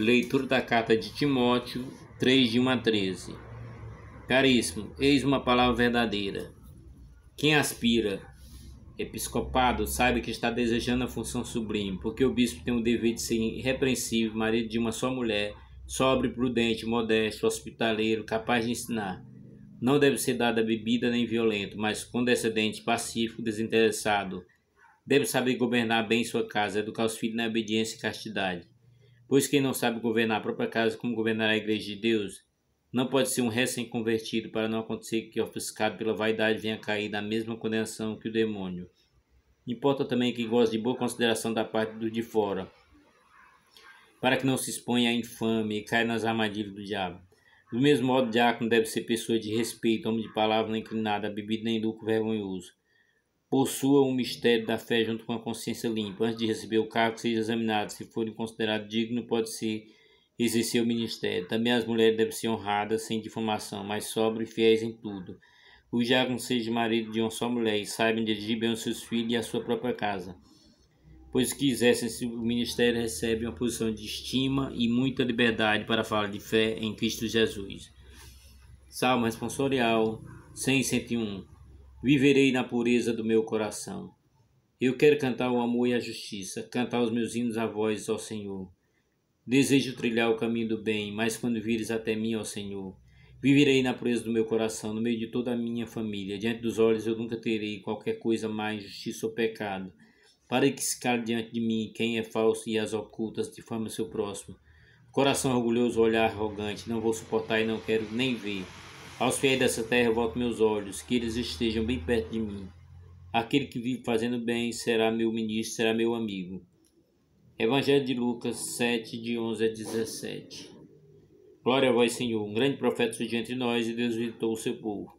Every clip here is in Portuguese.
Leitura da carta de Timóteo 3, de 1 a 13. Caríssimo, eis uma palavra verdadeira. Quem aspira episcopado sabe que está desejando a função sublime, porque o bispo tem o dever de ser irrepreensível, marido de uma só mulher, sóbrio, prudente, modesto, hospitaleiro, capaz de ensinar. Não deve ser dada bebida nem violento, mas condescendente, pacífico, desinteressado. Deve saber governar bem sua casa, educar os filhos na obediência e castidade Pois quem não sabe governar a própria casa como governar a igreja de Deus, não pode ser um recém-convertido para não acontecer que, ofuscado pela vaidade, venha cair na mesma condenação que o demônio. Importa também que goste de boa consideração da parte do de fora, para que não se exponha à infame e caia nas armadilhas do diabo. Do mesmo modo, diácono deve ser pessoa de respeito, homem de palavra não inclinada, a bebida nem lucro vergonhoso possua o mistério da fé junto com a consciência limpa. Antes de receber o cargo, seja examinado. Se forem considerados digno, pode-se exercer o ministério. Também as mulheres devem ser honradas, sem difamação, mas sobre e fiéis em tudo. Os diáconos sejam marido de uma só mulher e saibam dirigir bem os seus filhos e a sua própria casa. Pois que exercem o ministério recebem uma posição de estima e muita liberdade para falar de fé em Cristo Jesus. Salmo responsorial 101 viverei na pureza do meu coração. Eu quero cantar o amor e a justiça, cantar os meus hinos à voz, ó Senhor. Desejo trilhar o caminho do bem, mas quando vires até mim, ó Senhor, viverei na pureza do meu coração, no meio de toda a minha família. Diante dos olhos eu nunca terei qualquer coisa mais, justiça ou pecado. Para que se cale diante de mim quem é falso e as ocultas difama seu próximo. Coração orgulhoso, olhar arrogante, não vou suportar e não quero nem ver. Aos fiéis dessa terra volto meus olhos, que eles estejam bem perto de mim. Aquele que vive fazendo bem será meu ministro, será meu amigo. Evangelho de Lucas 7, de 11 a 17. Glória a vós, Senhor. Um grande profeta surgiu entre nós e Deus visitou o seu povo.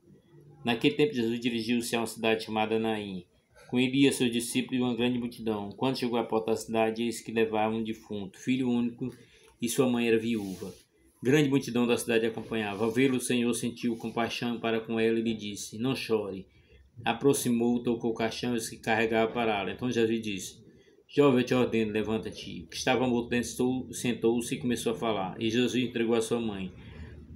Naquele tempo, Jesus dirigiu-se a uma cidade chamada Naim. Com Elias, seus discípulos e uma grande multidão. Quando chegou à porta da cidade, eis que levavam um defunto, filho único, e sua mãe era viúva. Grande multidão da cidade acompanhava. Ao vê-lo, o Senhor sentiu compaixão para com ela e lhe disse: Não chore. Aproximou, tocou e que carregava para ela. Então Jesus disse: Jovem, eu te ordeno, levanta-te. Que estava morto, sentou-se e começou a falar. E Jesus entregou a sua mãe.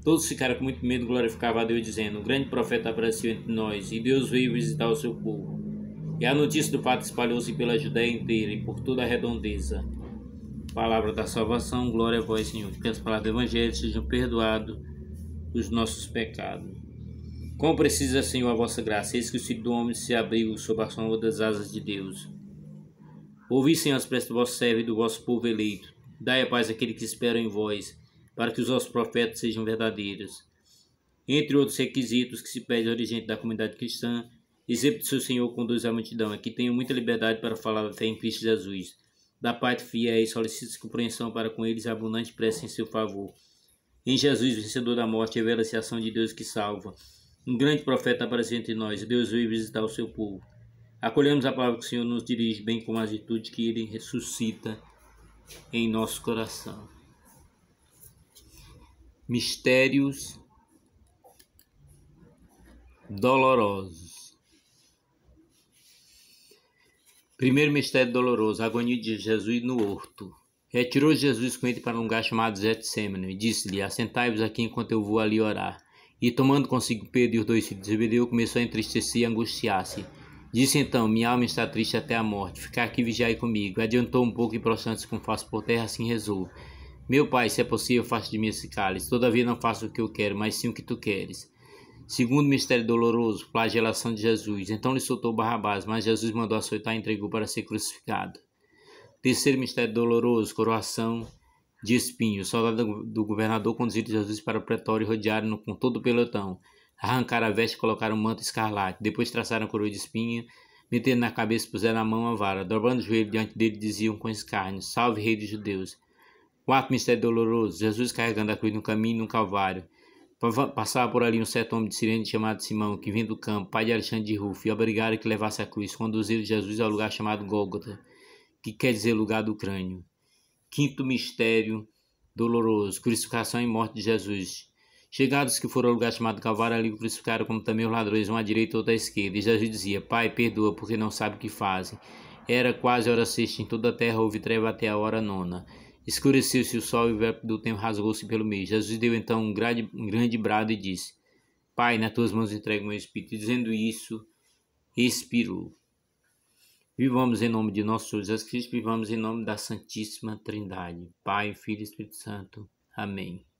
Todos ficaram com muito medo glorificava glorificavam a Deus, dizendo: O grande profeta apareceu entre nós, e Deus veio visitar o seu povo. E a notícia do fato espalhou-se pela Judéia inteira e por toda a redondeza. Palavra da salvação, glória a vós, Senhor. Que as palavras do Evangelho sejam perdoados os nossos pecados. Como precisa, Senhor, a vossa graça, eis que o Filho do Homem se abriu sob a sombra das asas de Deus. Ouvi, Senhor, as preces do vosso servo e do vosso povo eleito. Dai a paz àquele que espera em vós, para que os vossos profetas sejam verdadeiros. Entre outros requisitos que se pede ao dirigente da comunidade cristã, exemplo do seu Senhor conduz a multidão, é que tenho muita liberdade para falar da fé em Cristo Jesus da parte fiéis, solicita compreensão para com eles, abundante prece em seu favor. Em Jesus, vencedor da morte, revela-se a ação de Deus que salva. Um grande profeta aparece entre nós, Deus veio visitar o seu povo. Acolhemos a palavra que o Senhor nos dirige, bem como a atitude que Ele ressuscita em nosso coração. Mistérios dolorosos. Primeiro mistério doloroso, a agonia de Jesus no horto. Retirou Jesus com ele para um lugar chamado Getsemane e disse-lhe, assentai-vos aqui enquanto eu vou ali orar. E tomando consigo Pedro e os dois filhos de Zebedeu, começou a entristecer e angustiar-se. Disse então, minha alma está triste até a morte, ficar aqui vigiai comigo. Adiantou um pouco e prostrando-se com face por terra, assim rezou. Meu pai, se é possível, faça de mim esse cálice. Todavia não faço o que eu quero, mas sim o que tu queres. Segundo mistério doloroso, flagelação de Jesus. Então lhe soltou Barrabás, mas Jesus mandou açoitar e entregou para ser crucificado. Terceiro mistério doloroso, coroação de espinhos. Soldados soldado do governador conduziu Jesus para o pretório e rodearam-no com todo o pelotão. Arrancaram a veste e colocaram o um manto escarlate. Depois traçaram a coroa de espinho, metendo na cabeça e puseram na mão a vara. Dobrando o joelho diante dele, diziam com escárnio: Salve, Rei dos Judeus! Quarto mistério doloroso, Jesus carregando a cruz no caminho no Calvário. Passava por ali um certo homem de Sirene chamado Simão, que vinha do campo, pai de Alexandre de Rufo, e obrigaram que levasse a cruz, conduzindo Jesus ao lugar chamado Gólgota, que quer dizer lugar do crânio. Quinto mistério doloroso, crucificação e morte de Jesus. Chegados que foram ao lugar chamado Calvário, ali o crucificaram como também os ladrões, um à direita e outro à esquerda. E Jesus dizia, Pai, perdoa, porque não sabe o que fazem. Era quase hora sexta em toda a terra, houve treva até a hora nona. Escureceu-se o sol e o véu do tempo rasgou-se pelo meio. Jesus deu então um grande, um grande brado e disse: Pai, nas tuas mãos entrego meu espírito. E dizendo isso, expirou. Vivamos em nome de nosso Senhor Jesus Cristo, vivamos em nome da Santíssima Trindade. Pai, Filho e Espírito Santo. Amém.